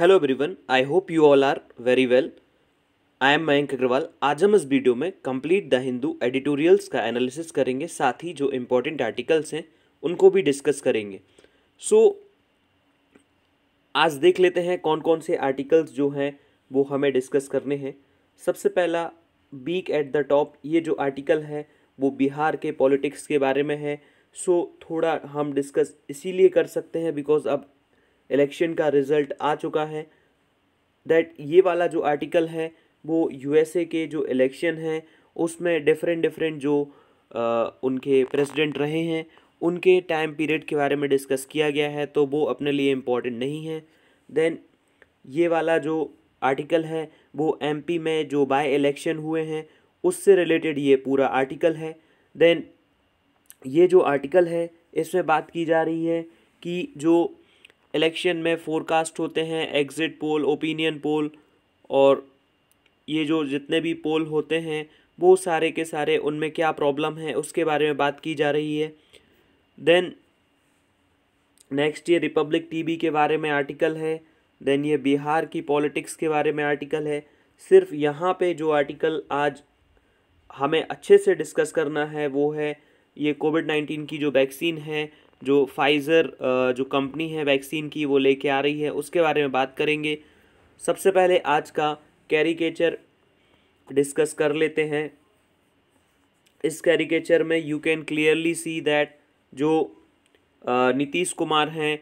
hello everyone I hope you all are very well I am Mayank Agrawal आज हम इस video में कंप्लीट द हिंदू एडिटोरियल्स का एनालिसिस करेंगे साथ ही जो इम्पोर्टेंट आर्टिकल्स हैं उनको भी डिस्कस करेंगे सो so, आज देख लेते हैं कौन कौन से आर्टिकल्स जो हैं वो हमें डिस्कस करने हैं सबसे पहला बीक एट द टॉप ये जो आर्टिकल है वो बिहार के पॉलिटिक्स के बारे में है सो so, थोड़ा हम डिस्कस इसीलिए कर सकते हैं बिकॉज अब इलेक्शन का रिज़ल्ट आ चुका है दैट ये वाला जो आर्टिकल है वो यूएसए के जो इलेक्शन है उसमें डिफरेंट डिफरेंट जो आ, उनके प्रेसिडेंट रहे हैं उनके टाइम पीरियड के बारे में डिस्कस किया गया है तो वो अपने लिए इम्पॉर्टेंट नहीं है देन ये वाला जो आर्टिकल है वो एमपी में जो बाय इलेक्शन हुए हैं उससे रिलेटेड ये पूरा आर्टिकल है देन ये जो आर्टिकल है इसमें बात की जा रही है कि जो इलेक्शन में फोरकास्ट होते हैं एग्ज़िट पोल ओपिनियन पोल और ये जो जितने भी पोल होते हैं वो सारे के सारे उनमें क्या प्रॉब्लम है उसके बारे में बात की जा रही है देन नेक्स्ट ये रिपब्लिक टीवी के बारे में आर्टिकल है देन ये बिहार की पॉलिटिक्स के बारे में आर्टिकल है सिर्फ यहाँ पे जो आर्टिकल आज हमें अच्छे से डिस्कस करना है वो है ये कोविड नाइन्टीन की जो वैक्सीन है जो फाइज़र जो कंपनी है वैक्सीन की वो लेके आ रही है उसके बारे में बात करेंगे सबसे पहले आज का कैरिकेचर डिस्कस कर लेते हैं इस कैरिकेचर में you can clearly see that जो नीतीश कुमार हैं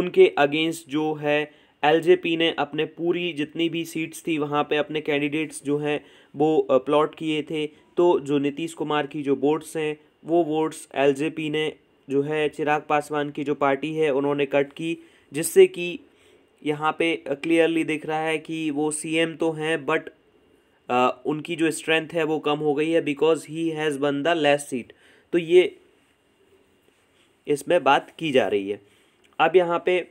उनके अगेंस्ट जो है एलजेपी ने अपने पूरी जितनी भी सीट्स थी वहाँ पे अपने कैंडिडेट्स जो हैं वो प्लॉट किए थे तो जो नीतीश कुमार की जो वोट्स हैं वो वोट्स एलजेपी ने जो है चिराग पासवान की जो पार्टी है उन्होंने कट की जिससे कि यहाँ पे क्लियरली दिख रहा है कि वो सीएम तो हैं बट उनकी जो स्ट्रेंथ है वो कम हो गई है because he has won the less seat तो ये इसमें बात की जा रही है अब यहाँ पे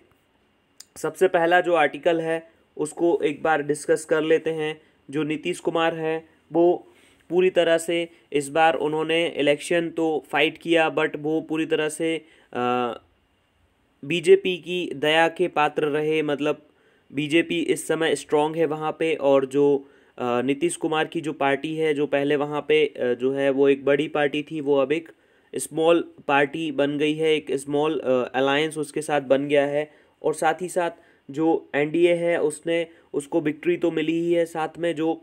सबसे पहला जो आर्टिकल है उसको एक बार डिस्कस कर लेते हैं जो नीतीश कुमार है वो पूरी तरह से इस बार उन्होंने इलेक्शन तो फाइट किया बट वो पूरी तरह से बीजेपी की दया के पात्र रहे मतलब बीजेपी इस समय स्ट्रांग है वहाँ पे और जो नीतीश कुमार की जो पार्टी है जो पहले वहाँ पे जो है वो एक बड़ी पार्टी थी वो अब एक स्मॉल पार्टी बन गई है एक स्मॉल अलायंस उसके साथ बन गया है और साथ ही साथ जो एनडीए है उसने उसको विक्ट्री तो मिली ही है साथ में जो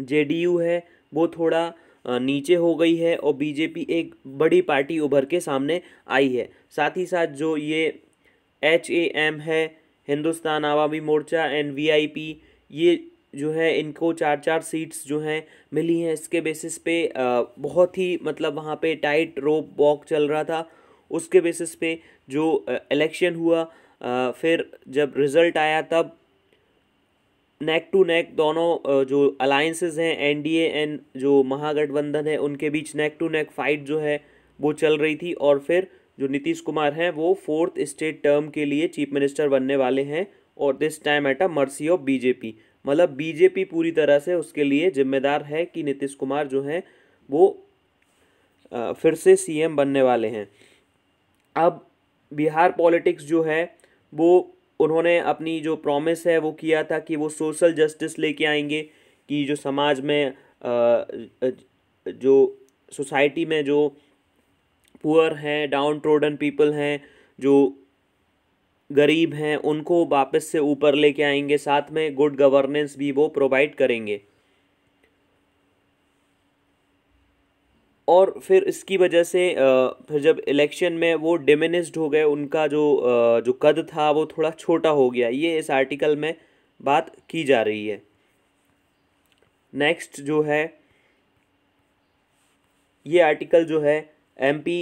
जेडीयू है वो थोड़ा नीचे हो गई है और बीजेपी एक बड़ी पार्टी उभर के सामने आई है साथ ही साथ जो ये एच ए एम है Hindustan Awami Morcha and V I P ये जो है इनको चार चार सीट्स जो हैं मिली हैं इसके बेसिस पे बहुत ही मतलब वहाँ पे टाइट रोप वॉक चल रहा था उसके बेसिस पे जो इलेक्शन हुआ फिर जब रिज़ल्ट आया तब नेक टू नेक दोनों जो अलायंसेज हैं एनडीए एंड जो महागठबंधन है उनके बीच नेक टू नेक फाइट जो है वो चल रही थी और फिर जो नीतीश कुमार हैं वो फोर्थ स्टेट टर्म के लिए चीफ मिनिस्टर बनने वाले हैं और this time at a mercy of BJP मतलब बीजेपी पूरी तरह से उसके लिए जिम्मेदार है कि नीतीश कुमार जो हैं वो फिर से सीएम बनने वाले हैं अब बिहार पॉलिटिक्स जो है वो उन्होंने अपनी जो प्रॉमिस है वो किया था कि वो सोशल जस्टिस लेके आएंगे कि जो समाज में जो सोसाइटी में जो पुअर हैं डाउन ट्रोडन पीपल हैं जो गरीब हैं उनको वापस से ऊपर लेके आएंगे साथ में गुड गवर्नेंस भी वो प्रोवाइड करेंगे और फिर इसकी वजह से फिर जब इलेक्शन में वो डिमिनिस्ड हो गए उनका जो जो कद था वो थोड़ा छोटा हो गया ये इस आर्टिकल में बात की जा रही है नेक्स्ट जो है ये आर्टिकल जो है एमपी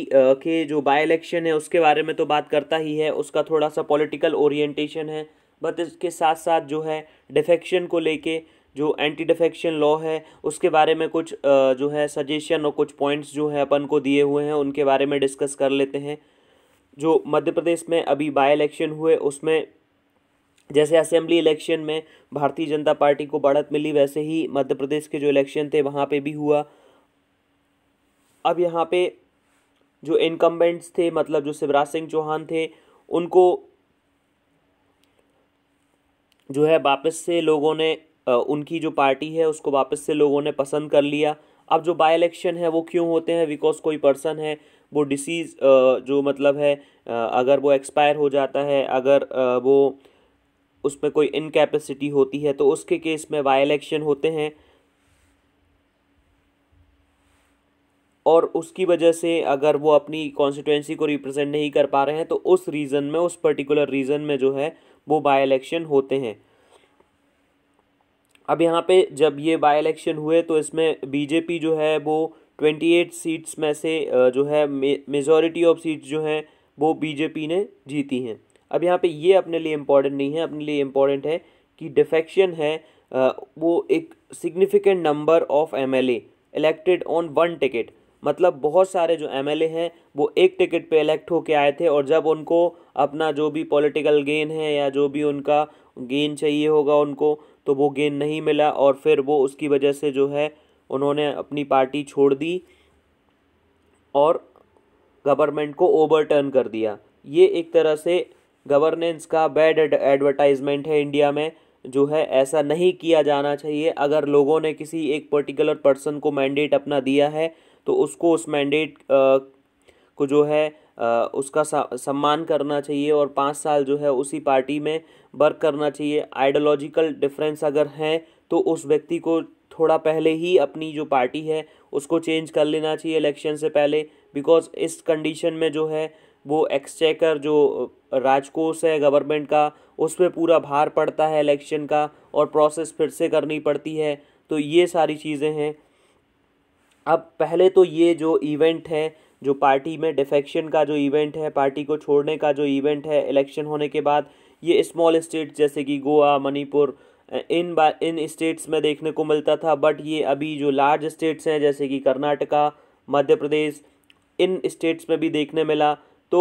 के जो बाई इलेक्शन है उसके बारे में तो बात करता ही है उसका थोड़ा सा पॉलिटिकल ओरिएंटेशन है बट इसके साथ साथ जो है डिफेक्शन को लेके जो एंटी डिफेक्शन लॉ है उसके बारे में कुछ जो है सजेशन और कुछ पॉइंट्स जो है अपन को दिए हुए हैं उनके बारे में डिस्कस कर लेते हैं जो मध्य प्रदेश में अभी बाई इलेक्शन हुए उसमें जैसे असेंबली इलेक्शन में भारतीय जनता पार्टी को बढ़त मिली वैसे ही मध्य प्रदेश के जो इलेक्शन थे वहाँ पे भी हुआ अब यहाँ पे जो इनकम्बेंट्स थे मतलब जो शिवराज सिंह चौहान थे उनको जो है वापस से लोगों ने उनकी जो पार्टी है उसको वापस से लोगों ने पसंद कर लिया अब जो बाई इलेक्शन है वो क्यों होते हैं बिकॉज कोई पर्सन है वो डिसीज़ जो मतलब है अगर वो एक्सपायर हो जाता है अगर वो उसमें कोई इनकेपेसिटी होती है तो उसके केस में बाई इलेक्शन होते हैं और उसकी वजह से अगर वो अपनी कॉन्स्टिट्यूंसी को रिप्रेजेंट नहीं कर पा रहे हैं तो उस रीज़न में उस पर्टिकुलर रीज़न में जो है वो बाई इलेक्शन होते हैं अब यहाँ पे जब ये बाई इलेक्शन हुए तो इसमें बीजेपी जो है वो ट्वेंटी एट सीट्स में से जो है मेजोरिटी ऑफ सीट्स जो हैं वो बीजेपी ने जीती हैं अब यहाँ पे ये अपने लिए इम्पॉर्टेंट नहीं है अपने लिए इम्पॉर्टेंट है कि डिफेक्शन है वो एक significant number of M elected on one ticket मतलब बहुत सारे जो एम हैं वो एक टिकट पे इलेक्ट होके आए थे और जब उनको अपना जो भी पॉलिटिकल गेन है या जो भी उनका गेन चाहिए होगा उनको तो वो गेंद नहीं मिला और फिर वो उसकी वजह से जो है उन्होंने अपनी पार्टी छोड़ दी और गवर्नमेंट को ओवरटर्न कर दिया ये एक तरह से गवर्नेंस का बैड एडवर्टाइजमेंट है इंडिया में जो है ऐसा नहीं किया जाना चाहिए अगर लोगों ने किसी एक पर्टिकुलर पर्सन को मैंडेट अपना दिया है तो उसको उस मैंडेट को जो है उसका सम्मान करना चाहिए और पाँच साल जो है उसी पार्टी में वर्क करना चाहिए आइडियोलॉजिकल डिफरेंस अगर है तो उस व्यक्ति को थोड़ा पहले ही अपनी जो पार्टी है उसको चेंज कर लेना चाहिए इलेक्शन से पहले बिकॉज इस कंडीशन में जो है वो एक्सचेकर जो राजकोष है गवर्नमेंट का उस पर पूरा भार पड़ता है इलेक्शन का और प्रोसेस फिर से करनी पड़ती है तो ये सारी चीज़ें हैं अब पहले तो ये जो इवेंट है जो पार्टी में डिफेक्शन का जो इवेंट है पार्टी को छोड़ने का जो इवेंट है इलेक्शन होने के बाद ये स्मॉल स्टेट जैसे कि गोवा मणिपुर इन बा इन स्टेट्स में देखने को मिलता था बट ये अभी जो लार्ज स्टेट्स हैं जैसे कि कर्नाटका मध्य प्रदेश इन स्टेट्स में भी देखने मिला तो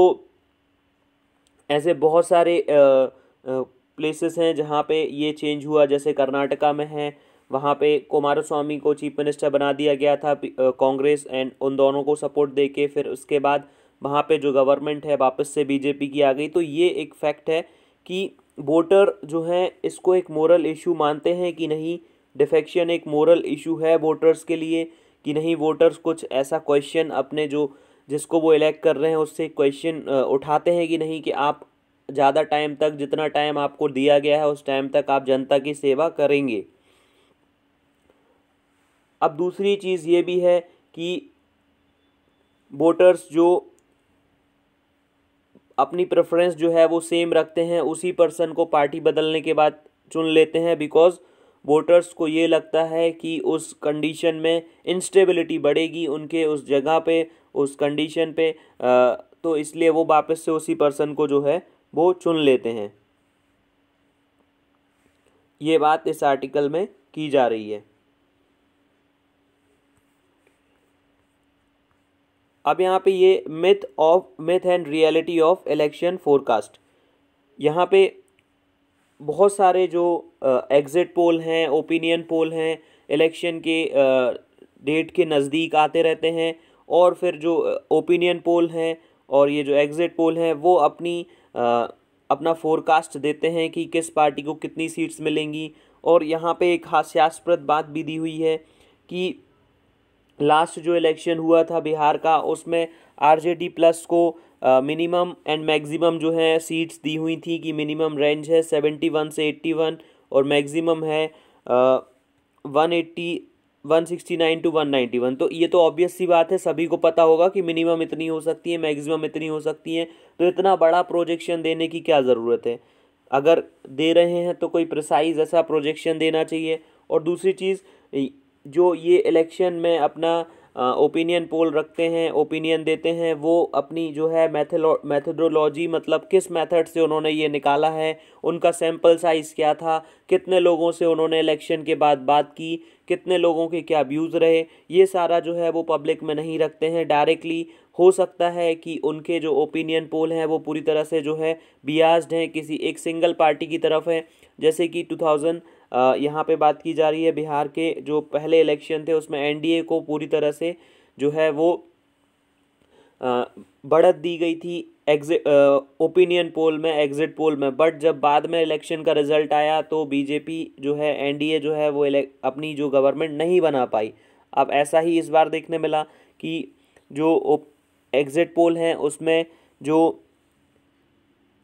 ऐसे बहुत सारे प्लेसेस हैं जहाँ पे ये चेंज हुआ जैसे कर्नाटका में है वहाँ पे कुमार स्वामी को चीफ मिनिस्टर बना दिया गया था कांग्रेस एंड उन दोनों को सपोर्ट दे के फिर उसके बाद वहाँ पे जो गवर्नमेंट है वापस से बीजेपी की आ गई तो ये एक फैक्ट है कि वोटर जो हैं इसको एक मोरल इशू मानते हैं कि नहीं डिफेक्शन एक मोरल इशू है वोटर्स के लिए कि नहीं वोटर्स कुछ ऐसा क्वेश्चन अपने जो जिसको वो इलेक्ट कर रहे हैं उससे क्वेश्चन उठाते हैं कि नहीं कि आप ज़्यादा टाइम तक जितना टाइम आपको दिया गया है उस टाइम तक आप जनता की सेवा करेंगे अब दूसरी चीज़ ये भी है कि वोटर्स जो अपनी प्रेफरेंस जो है वो सेम रखते हैं उसी पर्सन को पार्टी बदलने के बाद चुन लेते हैं बिकॉज वोटर्स को ये लगता है कि उस कंडीशन में इंस्टेबिलिटी बढ़ेगी उनके उस जगह पे उस कंडीशन पे तो इसलिए वो वापस से उसी पर्सन को जो है वो चुन लेते हैं ये बात इस आर्टिकल में की जा रही है अब यहाँ पे ये myth of myth and reality of election forecast यहाँ पे बहुत सारे जो एग्ज़िट पोल हैं ओपिनियन पोल हैं इलेक्शन के डेट के नज़दीक आते रहते हैं और फिर जो ओपिनियन पोल हैं और ये जो एग्ज़िट पोल हैं वो अपनी आ, अपना फोरकास्ट देते हैं कि किस पार्टी को कितनी सीट्स मिलेंगी और यहाँ पे एक हास्यास्पद बात भी दी हुई है कि लास्ट जो इलेक्शन हुआ था बिहार का उसमें आरजेडी प्लस को मिनिमम एंड मैक्सिमम जो है सीट्स दी हुई थी कि मिनिमम रेंज है सेवेंटी वन से एट्टी वन और मैक्सिमम है one eighty one sixty nine to one ninety one तो ये तो ऑब्वियस सी बात है सभी को पता होगा कि मिनिमम इतनी हो सकती है मैक्सिमम इतनी हो सकती है तो इतना बड़ा प्रोजेक्शन देने की क्या ज़रूरत है अगर दे रहे हैं तो कोई प्रिसाइज ऐसा प्रोजेक्शन देना चाहिए और दूसरी चीज़ जो ये इलेक्शन में अपना ओपिनियन पोल रखते हैं ओपिनियन देते हैं वो अपनी जो है मैथलो मैथडोलॉजी मतलब किस मेथड से उन्होंने ये निकाला है उनका सैम्पल साइज़ क्या था कितने लोगों से उन्होंने इलेक्शन के बाद बात की कितने लोगों के क्या व्यूज़ रहे ये सारा जो है वो पब्लिक में नहीं रखते हैं डायरेक्टली हो सकता है कि उनके जो ओपिनियन पोल हैं वो पूरी तरह से जो है बियाज्ड हैं किसी एक सिंगल पार्टी की तरफ है जैसे कि टू थाउजेंड यहाँ पे बात की जा रही है बिहार के जो पहले इलेक्शन थे उसमें एनडीए को पूरी तरह से जो है वो बढ़त दी गई थी एग्जिट ओपिनियन पोल में एग्जिट पोल में बट जब बाद में इलेक्शन का रिजल्ट आया तो बीजेपी जो है एनडीए जो है वो अपनी जो गवर्नमेंट नहीं बना पाई अब ऐसा ही इस बार देखने मिला कि जो एग्जिट पोल हैं उसमें जो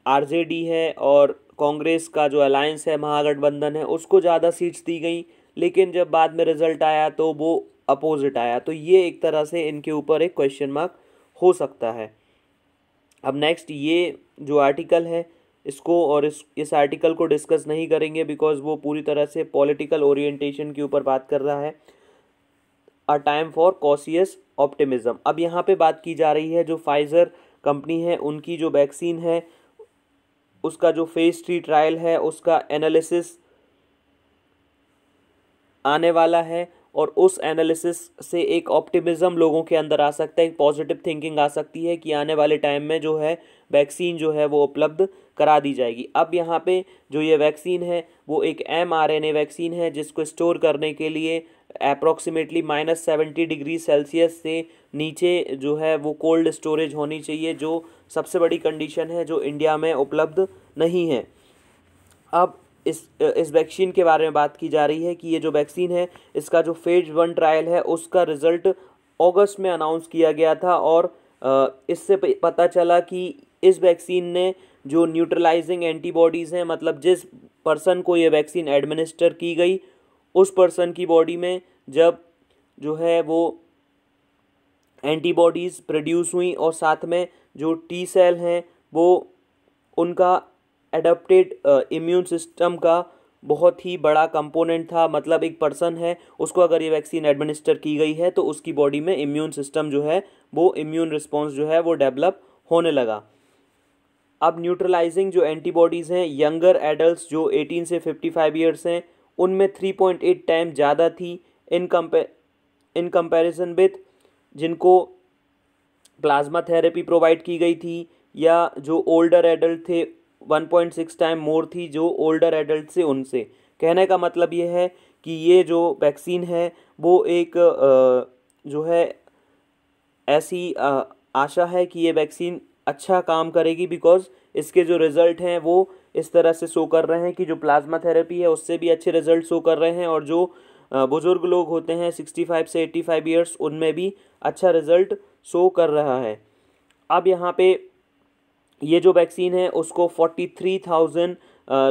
आरजेडी है और कांग्रेस का जो अलायंस है महागठबंधन है उसको ज़्यादा सीट्स दी गई लेकिन जब बाद में रिजल्ट आया तो वो अपोजिट आया तो ये एक तरह से इनके ऊपर एक क्वेश्चन मार्क हो सकता है अब नेक्स्ट ये जो आर्टिकल है इसको और इस इस आर्टिकल को डिस्कस नहीं करेंगे बिकॉज वो पूरी तरह से पॉलिटिकल ओरिएंटेशन के ऊपर बात कर रहा है a time for cautious optimism अब यहाँ पे बात की जा रही है जो फाइज़र कंपनी है उनकी जो वैक्सीन है उसका जो फेज़ थ्री ट्रायल है उसका एनालिसिस आने वाला है और उस एनालिसिस से एक ऑप्टिमिज़म लोगों के अंदर आ सकता है एक पॉजिटिव थिंकिंग आ सकती है कि आने वाले टाइम में जो है वैक्सीन जो है वो उपलब्ध करा दी जाएगी अब यहाँ पे जो ये वैक्सीन है वो एक M R N A vaccine है जिसको स्टोर करने के लिए approximately minus seventy degree Celsius से नीचे जो है वो कोल्ड स्टोरेज होनी चाहिए जो सबसे बड़ी कंडीशन है जो इंडिया में उपलब्ध नहीं है अब इस इस वैक्सीन के बारे में बात की जा रही है कि ये जो वैक्सीन है इसका जो फेज वन ट्रायल है उसका रिज़ल्ट अगस्त में अनाउंस किया गया था और इससे पता चला कि इस वैक्सीन ने जो न्यूट्रलाइजिंग एंटीबॉडीज़ हैं मतलब जिस पर्सन को ये वैक्सीन एडमिनिस्टर की गई उस पर्सन की बॉडी में जब जो है वो एंटीबॉडीज़ प्रोड्यूस हुई और साथ में जो टी सेल हैं वो उनका एडप्टेड इम्यून सिस्टम का बहुत ही बड़ा कंपोनेंट था मतलब एक पर्सन है उसको अगर ये वैक्सीन एडमिनिस्टर की गई है तो उसकी बॉडी में इम्यून सिस्टम जो है वो इम्यून रिस्पॉन्स जो है वो डेवलप होने लगा अब न्यूट्रलाइजिंग जो एंटीबॉडीज़ हैं यंगर एडल्ट जो 18 से 55 फाइव ईयर्स हैं उनमें थ्री पॉइंट एट टाइम ज़्यादा थी इन कम्पे इन कम्पेरिजन विथ जिनको प्लाज्मा थेरेपी प्रोवाइड की गई थी या जो ओल्डर एडल्ट थे one point six time more थी जो ओल्डर एडल्ट से उनसे कहने का मतलब ये है कि ये जो वैक्सीन है वो एक जो है ऐसी आशा है कि ये वैक्सीन अच्छा काम करेगी बिकॉज़ इसके जो रिज़ल्ट हैं वो इस तरह से शो कर रहे हैं कि जो प्लाज्मा थेरेपी है उससे भी अच्छे रिजल्ट शो कर रहे हैं और जो बुज़ुर्ग लोग होते हैं सिक्सटी फाइव से एट्टी फाइव ईयर्स उनमें भी अच्छा रिजल्ट शो कर रहा है अब यहाँ पे ये जो वैक्सीन है उसको फोर्टी थ्री थाउजेंड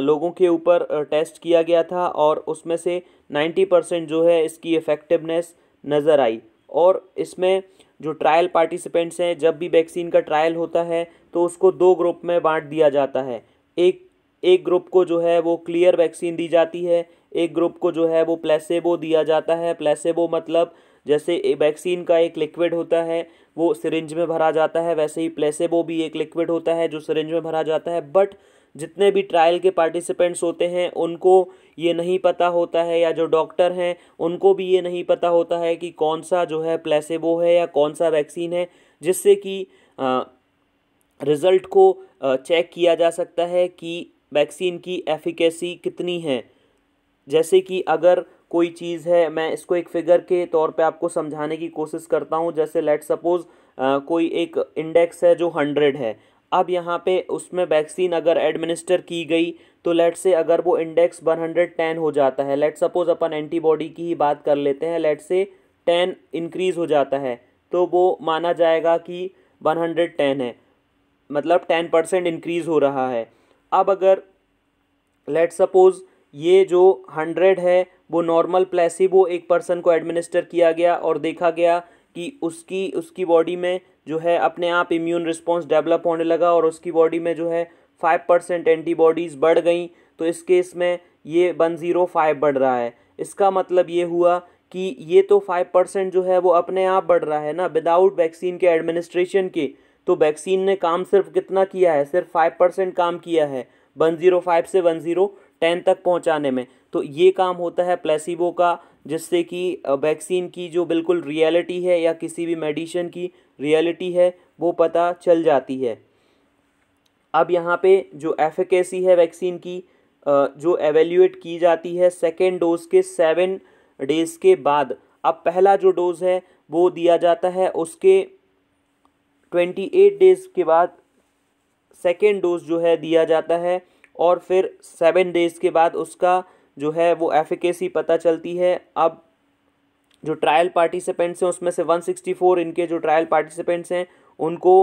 लोगों के ऊपर टेस्ट किया गया था और उसमें से नाइन्टी परसेंट जो है इसकी इफ़ेक्टिवनेस नज़र आई और इसमें जो ट्रायल पार्टिसिपेंट्स हैं जब भी वैक्सीन का ट्रायल होता है तो उसको दो ग्रुप में बांट दिया जाता है एक एक ग्रुप को जो है वो क्लियर वैक्सीन दी जाती है एक ग्रुप को जो है वो प्लेसेबो दिया जाता है प्लेसेबो मतलब जैसे वैक्सीन का एक लिक्विड होता है वो सिरिंज में भरा जाता है वैसे ही प्लेसेबो भी एक लिक्विड होता है जो सिरिंज में भरा जाता है बट जितने भी ट्रायल के पार्टिसिपेंट्स होते हैं उनको ये नहीं पता होता है या जो डॉक्टर हैं उनको भी ये नहीं पता होता है कि कौन सा जो है प्लेसेबो है या कौन सा वैक्सीन है जिससे कि रिज़ल्ट को चेक किया जा सकता है कि वैक्सीन की एफिकेसी कितनी है जैसे कि अगर कोई चीज़ है मैं इसको एक फिगर के तौर पे आपको समझाने की कोशिश करता हूँ जैसे लेट सपोज़ कोई एक इंडेक्स है जो हंड्रेड है अब यहाँ पे उसमें वैक्सीन अगर एडमिनिस्टर की गई तो लेट से अगर वो इंडेक्स वन हंड्रेड टेन हो जाता है लेट सपोज़ अपन एंटीबॉडी की ही बात कर लेते हैं लेट से टेन इंक्रीज़ हो जाता है तो वो माना जाएगा कि वन हंड्रेड टेन है मतलब टेन परसेंट इंक्रीज़ हो रहा है अब अगर लेट सपोज़ ये जो हंड्रेड है वो नॉर्मल प्लेसिबो एक पर्सन को एडमिनिस्टर किया गया और देखा गया कि उसकी उसकी बॉडी में जो है अपने आप इम्यून रिस्पॉन्स डेवलप होने लगा और उसकी बॉडी में जो है फाइव परसेंट एंटीबॉडीज़ बढ़ गई तो इस केस में ये वन ज़ीरो फाइव बढ़ रहा है इसका मतलब ये हुआ कि ये तो फाइव परसेंट जो है वो अपने आप बढ़ रहा है ना विदाउट वैक्सीन के एडमिनिस्ट्रेशन के तो वैक्सीन ने काम सिर्फ कितना किया है सिर्फ फाइव परसेंट काम किया है वन ज़ीरो फाइव से वन ज़ीरो टेन तक पहुंचाने में तो ये काम होता है प्लेसिबो का जिससे कि वैक्सीन की जो बिल्कुल रियलिटी है या किसी भी मेडिसिन की रियलिटी है वो पता चल जाती है अब यहाँ पे जो एफिकेसी है वैक्सीन की जो एवेल्यूएट की जाती है सेकेंड डोज के सेवन डेज़ के बाद अब पहला जो डोज़ है वो दिया जाता है उसके ट्वेंटी एट डेज़ के बाद सेकेंड डोज जो है दिया जाता है और फिर सेवन डेज़ के बाद उसका जो है वो एफिकेसी पता चलती है अब जो ट्रायल पार्टिसिपेंट्स हैं उसमें से 164 इनके जो ट्रायल पार्टिसिपेंट्स हैं उनको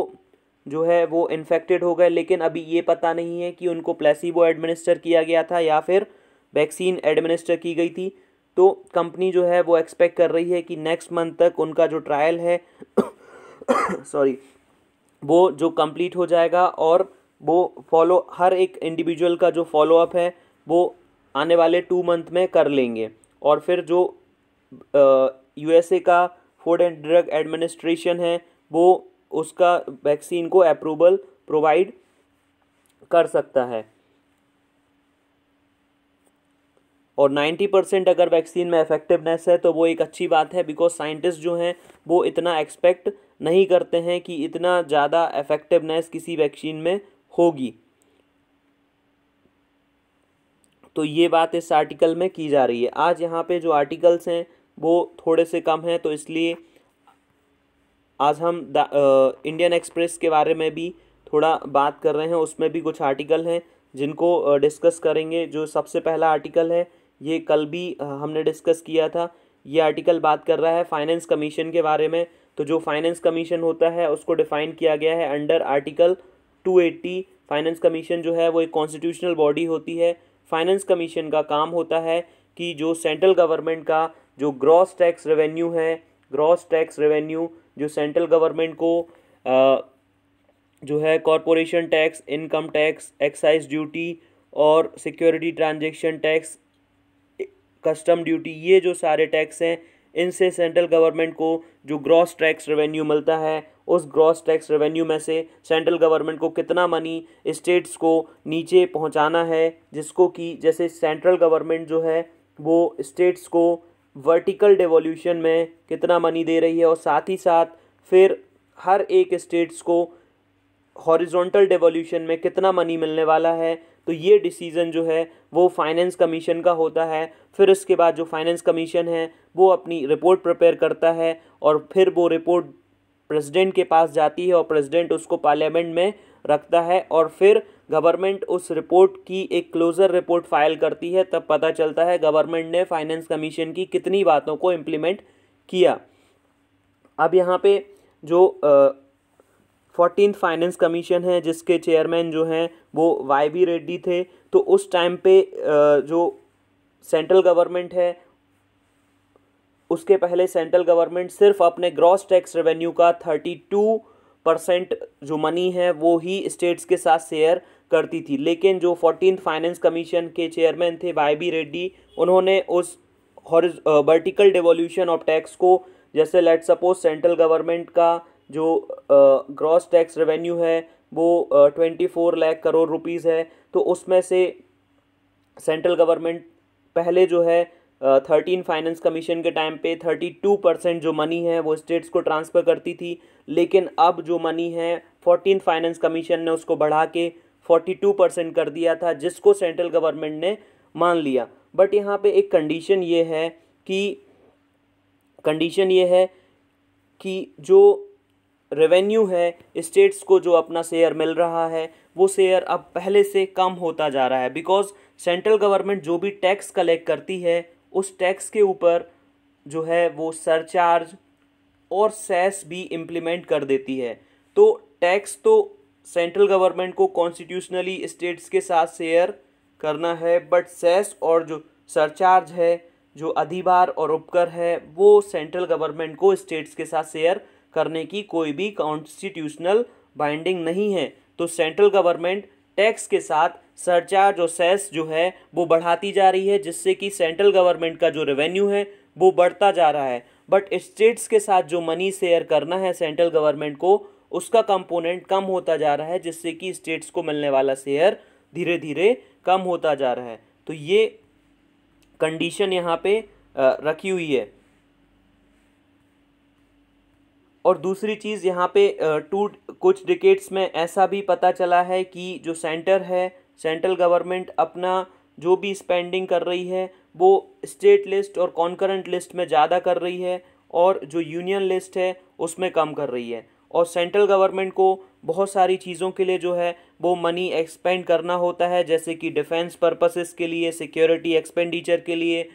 जो है वो इन्फेक्टेड हो गए लेकिन अभी ये पता नहीं है कि उनको प्लेसिबो एडमिनिस्टर किया गया था या फिर वैक्सीन एडमिनिस्टर की गई थी तो कंपनी जो है वो एक्सपेक्ट कर रही है कि नेक्स्ट मंथ तक उनका जो ट्रायल है सॉरी वो जो कंप्लीट हो जाएगा और वो फॉलो हर एक इंडिविजुअल का जो फॉलोअप है वो आने वाले टू मंथ में कर लेंगे और फिर जो यूएसए का फूड एंड ड्रग एडमिनिस्ट्रेशन है वो उसका वैक्सीन को अप्रूवल प्रोवाइड कर सकता है और 90 परसेंट अगर वैक्सीन में इफेक्टिवनेस है तो वो एक अच्छी बात है बिकॉज साइंटिस्ट जो हैं वो इतना एक्सपेक्ट नहीं करते हैं कि इतना ज़्यादा इफेक्टिवनेस किसी वैक्सीन में होगी तो ये बात इस आर्टिकल में की जा रही है आज यहाँ पे जो आर्टिकल्स हैं वो थोड़े से कम हैं तो इसलिए आज हम इंडियन एक्सप्रेस के बारे में भी थोड़ा बात कर रहे हैं उसमें भी कुछ आर्टिकल हैं जिनको डिस्कस करेंगे जो सबसे पहला आर्टिकल है ये कल भी हमने डिस्कस किया था ये आर्टिकल बात कर रहा है फाइनेंस कमीशन के बारे में तो जो फाइनेंस कमीशन होता है उसको डिफाइन किया गया है अंडर आर्टिकल 280 फाइनेंस कमीशन जो है वो एक कॉन्स्टिट्यूशनल बॉडी होती है फाइनेंस कमीशन का काम होता है कि जो सेंट्रल गवर्नमेंट का जो ग्रॉस टैक्स रेवेन्यू है ग्रॉस टैक्स रेवेन्यू जो सेंट्रल गवर्नमेंट को आ, जो है corporation tax income tax excise duty और security transaction tax custom duty ये जो सारे टैक्स हैं इनसे सेंट्रल गवर्नमेंट को जो ग्रॉस टैक्स रेवेन्यू मिलता है उस ग्रॉस टैक्स रेवेन्यू में से सेंट्रल गवर्नमेंट को कितना मनी स्टेट्स को नीचे पहुंचाना है जिसको कि जैसे सेंट्रल गवर्नमेंट जो है वो स्टेट्स को वर्टिकल डेवोल्यूशन में कितना मनी दे रही है और साथ ही साथ फिर हर एक स्टेट्स को हॉरिजॉन्टल डेवोल्यूशन में कितना मनी मिलने वाला है तो ये डिसीज़न जो है वो फाइनेंस कमीशन का होता है फिर उसके बाद जो फाइनेंस कमीशन है वो अपनी रिपोर्ट प्रिपेयर करता है और फिर वो रिपोर्ट प्रेसिडेंट के पास जाती है और प्रेसिडेंट उसको पार्लियामेंट में रखता है और फिर गवर्नमेंट उस रिपोर्ट की एक क्लोज़र रिपोर्ट फाइल करती है तब पता चलता है गवर्नमेंट ने फाइनेंस कमीशन की कितनी बातों को इम्प्लीमेंट किया अब यहाँ पे जो फोर्टीन फाइनेंस कमीशन है जिसके चेयरमैन जो हैं वो वाई बी रेड्डी थे तो उस टाइम पे जो सेंट्रल गवर्नमेंट है उसके पहले सेंट्रल गवर्नमेंट सिर्फ अपने ग्रॉस टैक्स रेवेन्यू का थर्टी टू परसेंट जो मनी है वो ही स्टेट्स के साथ शेयर करती थी लेकिन जो फोर्टीन फाइनेंस कमीशन के चेयरमैन थे वाई बी रेड्डी उन्होंने उस वर्टिकल डिवोल्यूशन ऑफ टैक्स को जैसे लेट सपोज सेंट्रल गवर्नमेंट का जो ग्रॉस टैक्स रेवेन्यू है वो twenty four lakh crore rupees है तो उसमें से सेंट्रल गवर्नमेंट पहले जो है थर्टीन फाइनेंस कमीशन के टाइम पे थर्टी टू परसेंट जो मनी है वो स्टेट्स को ट्रांसफ़र करती थी लेकिन अब जो मनी है फोर्टीन फाइनेंस कमीशन ने उसको बढ़ा के फोर्टी टू परसेंट कर दिया था जिसको सेंट्रल गवर्नमेंट ने मान लिया बट यहाँ पे एक कंडीशन ये है कि कंडीशन ये है कि जो रेवेन्यू है स्टेट्स को जो अपना शेयर मिल रहा है वो शेयर अब पहले से कम होता जा रहा है बिकॉज सेंट्रल गवर्नमेंट जो भी टैक्स कलेक्ट करती है उस टैक्स के ऊपर जो है वो सरचार्ज और सेस भी इम्प्लीमेंट कर देती है तो टैक्स तो सेंट्रल गवर्नमेंट को कॉन्स्टिट्यूशनली स्टेट्स के साथ शेयर करना है बट सेस और जो सरचार्ज है जो अधिभार और उपकर है वो सेंट्रल गवर्नमेंट को स्टेट्स के साथ शेयर करने की कोई भी कॉन्स्टिट्यूशनल बाइंडिंग नहीं है तो सेंट्रल गवर्नमेंट टैक्स के साथ सरचार्ज और सेस जो है वो बढ़ाती जा रही है जिससे कि सेंट्रल गवर्नमेंट का जो रेवेन्यू है वो बढ़ता जा रहा है बट स्टेट्स के साथ जो मनी शेयर करना है सेंट्रल गवर्नमेंट को उसका कंपोनेंट कम होता जा रहा है जिससे कि स्टेट्स को मिलने वाला शेयर धीरे धीरे कम होता जा रहा है तो ये कंडीशन यहाँ पे रखी हुई है और दूसरी चीज़ यहाँ पे टू कुछ डिकेट्स में ऐसा भी पता चला है कि जो सेंटर है सेंट्रल गवर्नमेंट अपना जो भी स्पेंडिंग कर रही है वो स्टेट लिस्ट और कॉन्करेंट लिस्ट में ज़्यादा कर रही है और जो यूनियन लिस्ट है उसमें कम कर रही है और सेंट्रल गवर्नमेंट को बहुत सारी चीज़ों के लिए जो है वो मनी एक्सपेंड करना होता है जैसे कि डिफेंस पर्पसेस के लिए सिक्योरिटी एक्सपेंडिचर के लिए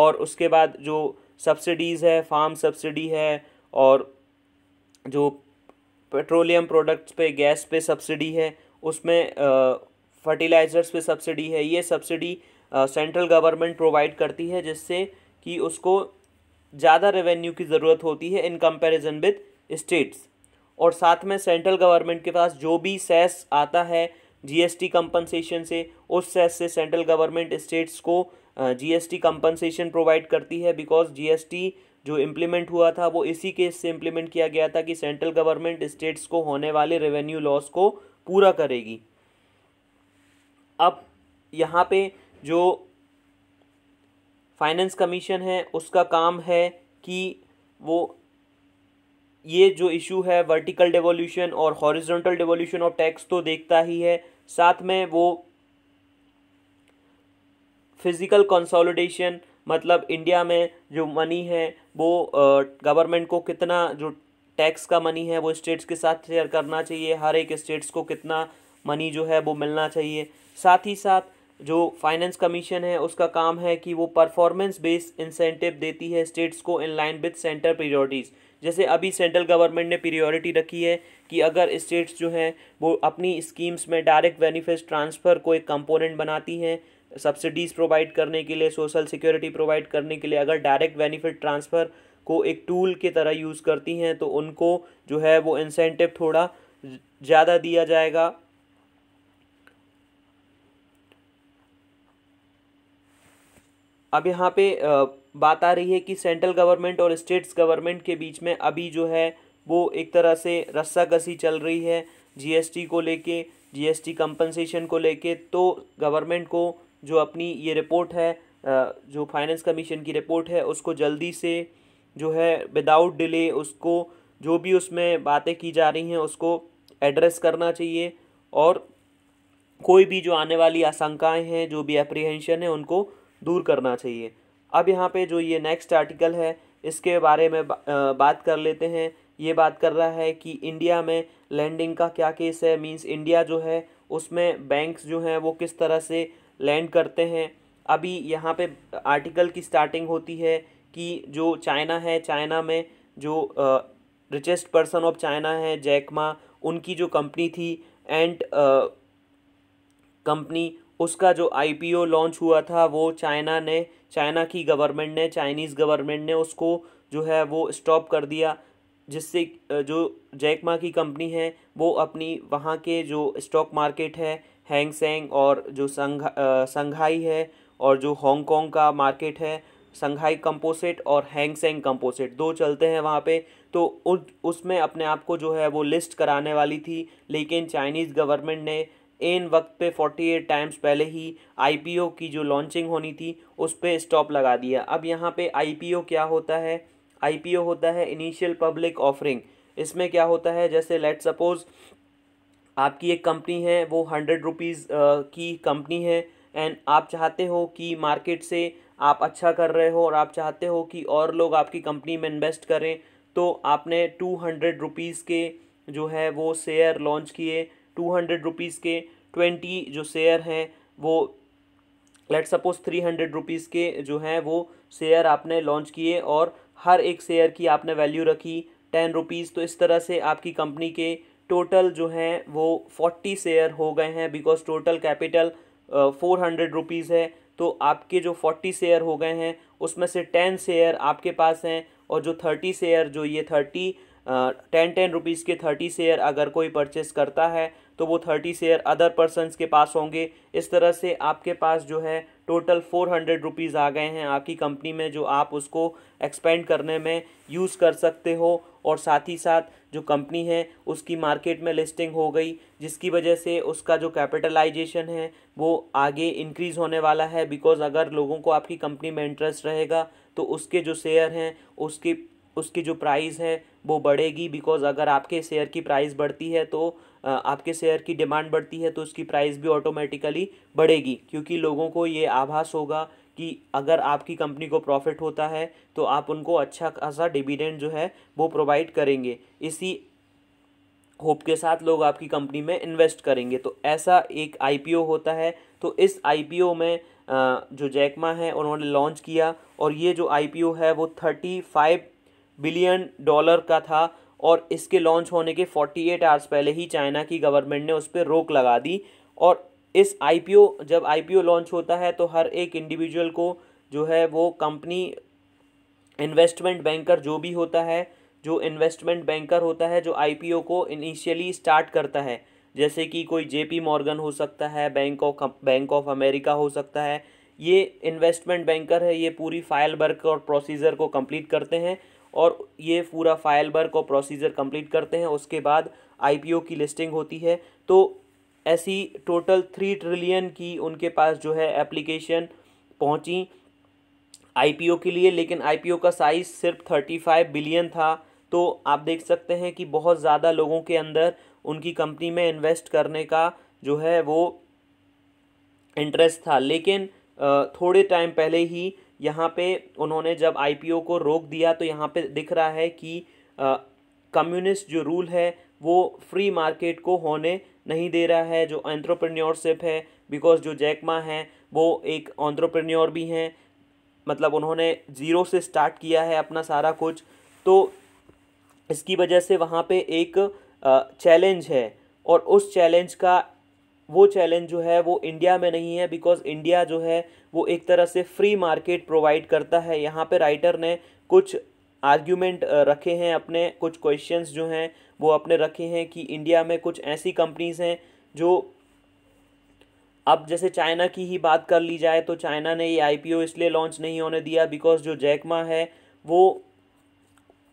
और उसके बाद जो सब्सिडीज़ है फार्म सब्सिडी है और जो पेट्रोलियम प्रोडक्ट्स पे गैस पे सब्सिडी है उसमें फर्टिलाइज़र्स पे सब्सिडी है ये सब्सिडी सेंट्रल गवर्नमेंट प्रोवाइड करती है जिससे कि उसको ज़्यादा रेवेन्यू की ज़रूरत होती है इन कंपैरिजन विद स्टेट्स और साथ में सेंट्रल गवर्नमेंट के पास जो भी सेस आता है जीएसटी कंपनसेशन से उस सेस से सेंट्रल गवर्नमेंट स्टेट्स को जीएसटी कंपनसेशन प्रोवाइड करती है बिकॉज जीएसटी जो इम्प्लीमेंट हुआ था वो इसी केस से इम्प्लीमेंट किया गया था कि सेंट्रल गवर्नमेंट स्टेट्स को होने वाले रेवेन्यू लॉस को पूरा करेगी अब यहाँ पे जो फाइनेंस कमीशन है उसका काम है कि वो ये जो इशू है वर्टिकल डेवोल्यूशन और हॉरिजॉन्टल डेवोल्यूशन ऑफ टैक्स तो देखता ही है साथ में वो फिज़िकल कंसोलिडेशन मतलब इंडिया में जो मनी है वो गवर्नमेंट को कितना जो टैक्स का मनी है वो स्टेट्स के साथ शेयर करना चाहिए हर एक स्टेट्स को कितना मनी जो है वो मिलना चाहिए साथ ही साथ जो फाइनेंस कमीशन है उसका काम है कि वो परफॉर्मेंस बेस्ड इंसेंटिव देती है स्टेट्स को in line with centre priorities जैसे अभी सेंट्रल गवर्नमेंट ने प्रियोरिटी रखी है कि अगर स्टेट्स जो हैं वो अपनी स्कीम्स में डायरेक्ट बेनिफिट ट्रांसफ़र को एक कंपोनेंट बनाती हैं सब्सिडीज़ प्रोवाइड करने के लिए सोशल सिक्योरिटी प्रोवाइड करने के लिए अगर डायरेक्ट बेनिफिट ट्रांसफ़र को एक टूल की तरह यूज़ करती हैं तो उनको जो है वो इंसेंटिव थोड़ा ज़्यादा दिया जाएगा अब यहाँ पे बात आ रही है कि सेंट्रल गवर्नमेंट और स्टेट्स गवर्नमेंट के बीच में अभी जो है वो एक तरह से रस्सा कसी चल रही है जीएसटी को लेके जीएसटी कंपनसेशन को लेके तो गवर्नमेंट को जो अपनी ये रिपोर्ट है जो फाइनेंस कमीशन की रिपोर्ट है उसको जल्दी से जो है विदाउट डिले उसको जो भी उसमें बातें की जा रही हैं उसको एड्रेस करना चाहिए और कोई भी जो आने वाली आशंकाएँ हैं जो भी अप्रीहेंशन है उनको दूर करना चाहिए अब यहाँ पे जो ये नेक्स्ट आर्टिकल है इसके बारे में बात कर लेते हैं ये बात कर रहा है कि इंडिया में लैंडिंग का क्या केस है मींस इंडिया जो है उसमें बैंक्स जो हैं वो किस तरह से लैंड करते हैं अभी यहाँ पे आर्टिकल की स्टार्टिंग होती है कि जो चाइना है चाइना में जो रिचेस्ट पर्सन ऑफ चाइना है जैकमा उनकी जो कंपनी थी एंड कंपनी उसका जो आईपीओ लॉन्च हुआ था वो चाइना ने चाइना की गवर्नमेंट ने चाइनीज़ गवर्नमेंट ने उसको जो है वो स्टॉप कर दिया जिससे जो जैकमा की कंपनी है वो अपनी वहाँ के जो स्टॉक मार्केट है हैंगसेंग और जो संघा संघाई है और जो हांगकांग का मार्केट है संघाई कंपोसिट और हैंगसेंग कंपोसिट दो चलते हैं वहाँ पे तो उस उसमें अपने आप को जो है वो लिस्ट कराने वाली थी लेकिन चाइनीज़ गवर्नमेंट ने इन वक्त पे फोर्टी एट टाइम्स पहले ही आईपीओ की जो लॉन्चिंग होनी थी उस पर स्टॉप लगा दिया अब यहाँ पे आईपीओ क्या होता है आईपीओ होता है इनिशियल पब्लिक ऑफरिंग इसमें क्या होता है जैसे लेट सपोज़ आपकी एक कंपनी है वो हंड्रेड रुपीज़ की कंपनी है एंड आप चाहते हो कि मार्केट से आप अच्छा कर रहे हो और आप चाहते हो कि और लोग आपकी कंपनी में इन्वेस्ट करें तो आपने टू हंड्रेड रुपीज़ के जो है वो शेयर लॉन्च किए टू हंड्रेड रुपीज़ के ट्वेंटी जो शेयर हैं वो let suppose three hundred rupees के जो हैं वो शेयर आपने लॉन्च किए और हर एक शेयर की आपने वैल्यू रखी टेन रुपीज़ तो इस तरह से आपकी कंपनी के टोटल जो हैं वो फोर्टी शेयर हो गए हैं because total capital four hundred rupees है तो आपके जो फोर्टी शेयर हो गए हैं उसमें से टेन शेयर आपके पास हैं और जो थर्टी शेयर जो ये थर्टी टेन टेन रुपीज़ के थर्टी शेयर अगर कोई परचेस करता है तो वो थर्टी शेयर अदर पर्सनस के पास होंगे इस तरह से आपके पास जो है टोटल फोर हंड्रेड रुपीज़ आ गए हैं आपकी कंपनी में जो आप उसको एक्सपेंड करने में यूज़ कर सकते हो और साथ ही साथ जो कंपनी है उसकी मार्केट में लिस्टिंग हो गई जिसकी वजह से उसका जो कैपिटलाइजेशन है वो आगे इंक्रीज़ होने वाला है बिकॉज़ अगर लोगों को आपकी कंपनी में इंटरेस्ट रहेगा तो उसके जो शेयर हैं उसकी उसकी जो प्राइस है वो बढ़ेगी बिकॉज़ अगर आपके शेयर की प्राइस बढ़ती है तो आपके शेयर की डिमांड बढ़ती है तो उसकी प्राइस भी ऑटोमेटिकली बढ़ेगी क्योंकि लोगों को ये आभास होगा कि अगर आपकी कंपनी को प्रॉफिट होता है तो आप उनको अच्छा खासा डिविडेंड जो है वो प्रोवाइड करेंगे इसी होप के साथ लोग आपकी कंपनी में इन्वेस्ट करेंगे तो ऐसा एक आईपीओ होता है तो इस आईपीओ में जो जैकमा है उन्होंने लॉन्च किया और ये जो आईपीओ है वो थर्टी फाइव बिलियन डॉलर का था और इसके लॉन्च होने के फोर्टी एट आवर्स पहले ही चाइना की गवर्नमेंट ने उस पर रोक लगा दी और इस आईपीओ जब आईपीओ लॉन्च होता है तो हर एक इंडिविजुअल को जो है वो कंपनी इन्वेस्टमेंट बैंकर जो भी होता है जो इन्वेस्टमेंट बैंकर होता है जो आईपीओ को इनिशियली स्टार्ट करता है जैसे कि कोई जेपी मॉर्गन हो सकता है bank of bank of America हो सकता है ये इन्वेस्टमेंट बैंकर है ये पूरी फाइल वर्क और प्रोसीजर को कंप्लीट करते हैं और ये पूरा फाइल वर्क और प्रोसीजर कंप्लीट करते हैं उसके बाद आईपीओ की लिस्टिंग होती है तो ऐसी टोटल थ्री ट्रिलियन की उनके पास जो है एप्लीकेशन पहुंची आईपीओ के लिए लेकिन आईपीओ का साइज़ सिर्फ थर्टी फाइव बिलियन था तो आप देख सकते हैं कि बहुत ज़्यादा लोगों के अंदर उनकी कंपनी में इन्वेस्ट करने का जो है वो इंटरेस्ट था लेकिन थोड़े टाइम पहले ही यहाँ पे उन्होंने जब आईपीओ को रोक दिया तो यहाँ पे दिख रहा है कि कम्युनिस्ट जो रूल है वो फ्री मार्केट को होने नहीं दे रहा है जो एंट्रप्रन्योरशिप है बिकॉज जो जैकमा हैं वो एक ऑन्ट्रप्रन्योर भी हैं मतलब उन्होंने ज़ीरो से स्टार्ट किया है अपना सारा कुछ तो इसकी वजह से वहाँ पे एक चैलेंज है और उस चैलेंज का वो चैलेंज जो है वो इंडिया में नहीं है बिकॉज इंडिया जो है वो एक तरह से फ्री मार्केट प्रोवाइड करता है यहाँ पे राइटर ने कुछ आर्ग्यूमेंट रखे हैं अपने कुछ क्वेश्चंस जो हैं वो अपने रखे हैं कि इंडिया में कुछ ऐसी कंपनीज़ हैं जो अब जैसे चाइना की ही बात कर ली जाए तो चाइना ने ये आईपीओ इसलिए लॉन्च नहीं होने दिया बिकॉज जो जैकमा है वो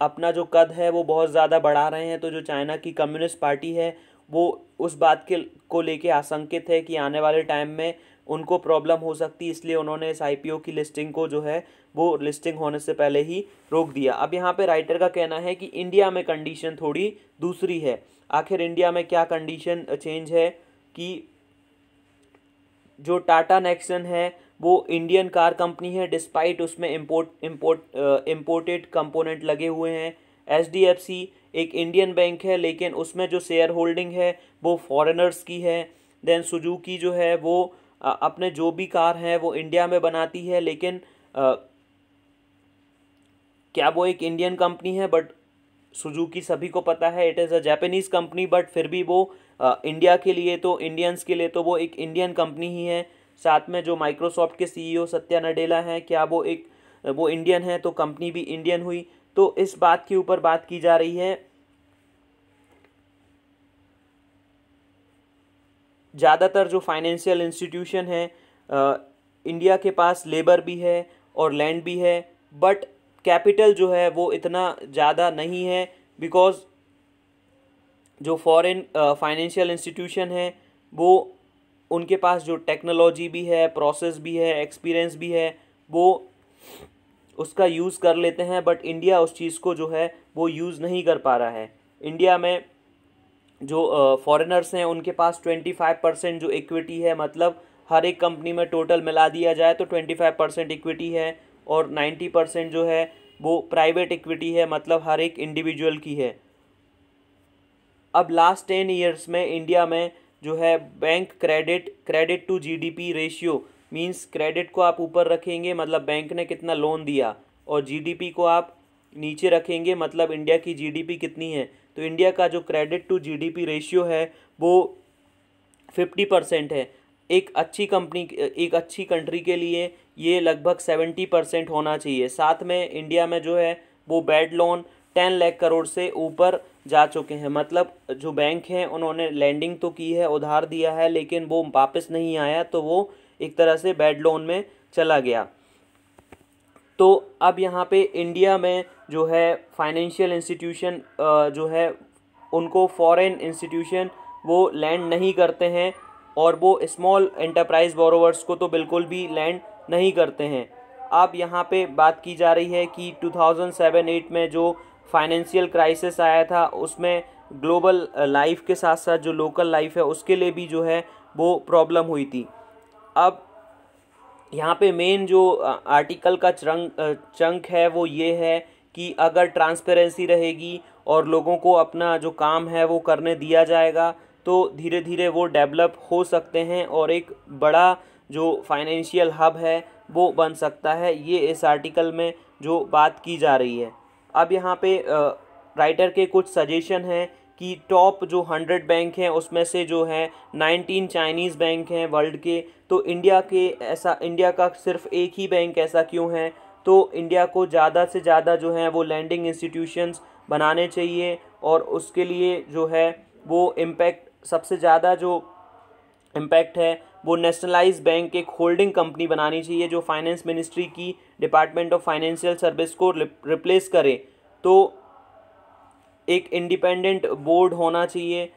अपना जो कद है वो बहुत ज़्यादा बढ़ा रहे हैं तो जो चाइना की कम्युनिस्ट पार्टी है वो उस बात के को लेके आशंकित है कि आने वाले टाइम में उनको प्रॉब्लम हो सकती इसलिए उन्होंने इस आई की लिस्टिंग को जो है वो लिस्टिंग होने से पहले ही रोक दिया अब यहाँ पे राइटर का कहना है कि इंडिया में कंडीशन थोड़ी दूसरी है आखिर इंडिया में क्या कंडीशन चेंज है कि जो टाटा नेक्सन है वो इंडियन कार कंपनी है डिस्पाइट उसमें इम्पोर्ट इम्पोर्ट इम्पोर्टेड कंपोनेंट लगे हुए हैं एच डी एफ सी एक इंडियन बैंक है लेकिन उसमें जो शेयर होल्डिंग है वो फॉरेनर्स की है देन सुजुकी जो है वो अपने जो भी कार हैं वो इंडिया में बनाती है लेकिन आ, क्या वो एक इंडियन कंपनी है बट सुजुकी सभी को पता है it is a Japanese company but फिर भी वो आ, इंडिया के लिए तो इंडियंस के लिए तो वो एक इंडियन कंपनी ही है साथ में जो माइक्रोसॉफ्ट के सीईओ e सत्या नडेला हैं क्या वो एक वो इंडियन है तो कंपनी भी इंडियन हुई तो इस बात के ऊपर बात की जा रही है ज़्यादातर जो फाइनेंशियल इंस्टीट्यूशन है इंडिया के पास लेबर भी है और लैंड भी है बट कैपिटल जो है वो इतना ज़्यादा नहीं है बिकॉज़ जो फॉरेन फाइनेंशियल इंस्टीट्यूशन है वो उनके पास जो टेक्नोलॉजी भी है प्रोसेस भी है एक्सपीरियंस भी है वो उसका यूज़ कर लेते हैं बट इंडिया उस चीज़ को जो है वो यूज़ नहीं कर पा रहा है इंडिया में जो फॉरेनर्स हैं उनके पास ट्वेंटी फाइव परसेंट जो इक्विटी है मतलब हर एक कंपनी में टोटल मिला दिया जाए तो ट्वेंटी फाइव परसेंट इक्विटी है और नाइन्टी परसेंट जो है वो प्राइवेट इक्विटी है मतलब हर एक इंडिविजुअल की है अब लास्ट टेन ईयर्स में इंडिया में जो है bank credit credit to GDP ratio means credit को आप ऊपर रखेंगे मतलब बैंक ने कितना लोन दिया और जीडीपी को आप नीचे रखेंगे मतलब इंडिया की जीडीपी कितनी है तो इंडिया का जो क्रेडिट टू जीडीपी रेशियो है वो फिफ्टी परसेंट है एक अच्छी कंपनी एक अच्छी कंट्री के लिए ये लगभग सेवेंटी परसेंट होना चाहिए साथ में इंडिया में जो है वो bad loan ten lakh crore से ऊपर जा चुके हैं मतलब जो बैंक हैं उन्होंने लैंडिंग तो की है उधार दिया है लेकिन वो वापस नहीं आया तो वो एक तरह से बैड लोन में चला गया तो अब यहाँ पे इंडिया में जो है फाइनेंशियल इंस्टीट्यूशन जो है उनको फॉरेन इंस्टीट्यूशन वो लैंड नहीं करते हैं और वो स्मॉल एंटरप्राइज़ बोरोवर्स को तो बिल्कुल भी लैंड नहीं करते हैं अब यहाँ पे बात की जा रही है कि 2007-8 में जो फाइनेंशियल क्राइसिस आया था उसमें ग्लोबल लाइफ के साथ साथ जो लोकल लाइफ है उसके लिए भी जो है वो प्रॉब्लम हुई थी अब यहाँ पे मेन जो आर्टिकल का चंक चंक है वो ये है कि अगर ट्रांसपेरेंसी रहेगी और लोगों को अपना जो काम है वो करने दिया जाएगा तो धीरे धीरे वो डेवलप हो सकते हैं और एक बड़ा जो फाइनेंशियल हब है वो बन सकता है ये इस आर्टिकल में जो बात की जा रही है अब यहाँ पे राइटर के कुछ सजेशन हैं कि टॉप जो हंड्रेड बैंक हैं उसमें से जो है नाइनटीन चाइनीज़ बैंक हैं वर्ल्ड के तो इंडिया के ऐसा इंडिया का सिर्फ एक ही बैंक ऐसा क्यों है तो इंडिया को ज़्यादा से ज़्यादा जो है वो लैंडिंग इंस्टीट्यूशंस बनाने चाहिए और उसके लिए जो है वो इम्पैक्ट सबसे ज़्यादा जो इम्पैक्ट है वो नेशनलाइज बैंक एक होल्डिंग कंपनी बनानी चाहिए जो फाइनेंस मिनिस्ट्री की डिपार्टमेंट ऑफ फाइनेंशियल सर्विस को रिप्लेस करे तो एक इंडिपेंडेंट बोर्ड होना चाहिए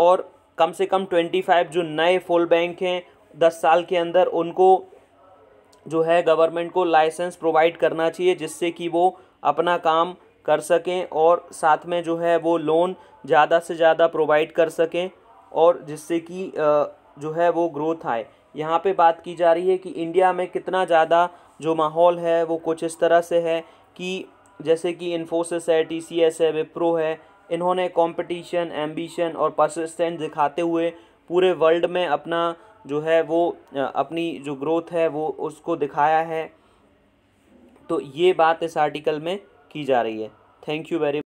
और कम से कम ट्वेंटी फाइव जो नए फुल बैंक हैं दस साल के अंदर उनको जो है गवर्नमेंट को लाइसेंस प्रोवाइड करना चाहिए जिससे कि वो अपना काम कर सकें और साथ में जो है वो लोन ज़्यादा से ज़्यादा प्रोवाइड कर सकें और जिससे कि जो है वो ग्रोथ आए यहाँ पे बात की जा रही है कि इंडिया में कितना ज़्यादा जो माहौल है वो कुछ इस तरह से है कि जैसे कि इन्फोसिस है टी सी एस है विप्रो है इन्होंने कंपटीशन एम्बिशन और परसिस्टेंट दिखाते हुए पूरे वर्ल्ड में अपना जो है वो अपनी जो ग्रोथ है वो उसको दिखाया है तो ये बात इस आर्टिकल में की जा रही है थैंक यू वेरी